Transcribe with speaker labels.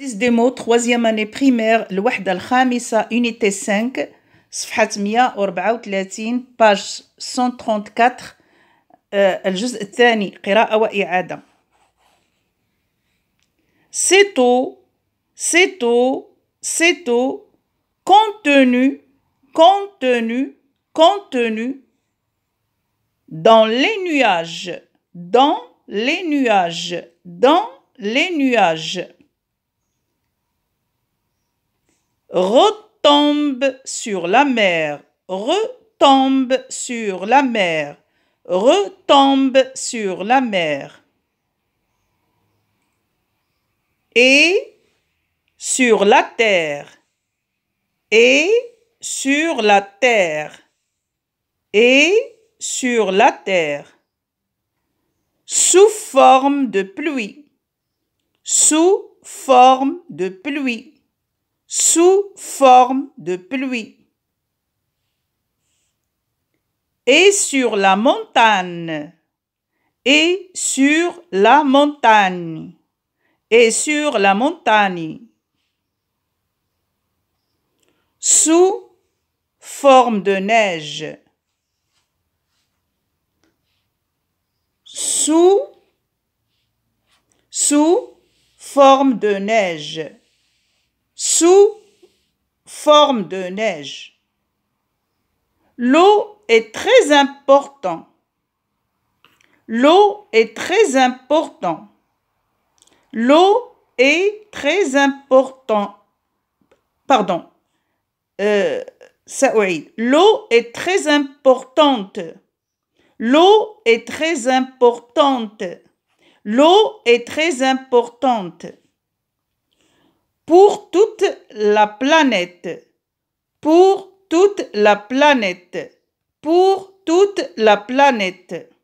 Speaker 1: ديمو 3 primaire, primaire. al khamisa, unité 5 page 134 page 134 الجزء Tani, Kira Awa et Adam. c'est tout, c'est tout, c'est tout contenu, contenu, contenu. dans les nuages, dans les nuages, dans les nuages. retombe sur la mer, retombe sur la mer, retombe sur la mer. Et sur la terre, et sur la terre, et sur la terre, sous forme de pluie, sous forme de pluie sous forme de pluie. Et sur la montagne, et sur la montagne, et sur la montagne, sous forme de neige, sous, sous forme de neige sous forme de neige. L'eau est très important. L'eau est très important. L'eau est très important. Pardon. Euh, oui. L'eau est très importante. L'eau est très importante. L'eau est très importante. Pour toute la planète. Pour toute la planète. Pour toute la planète.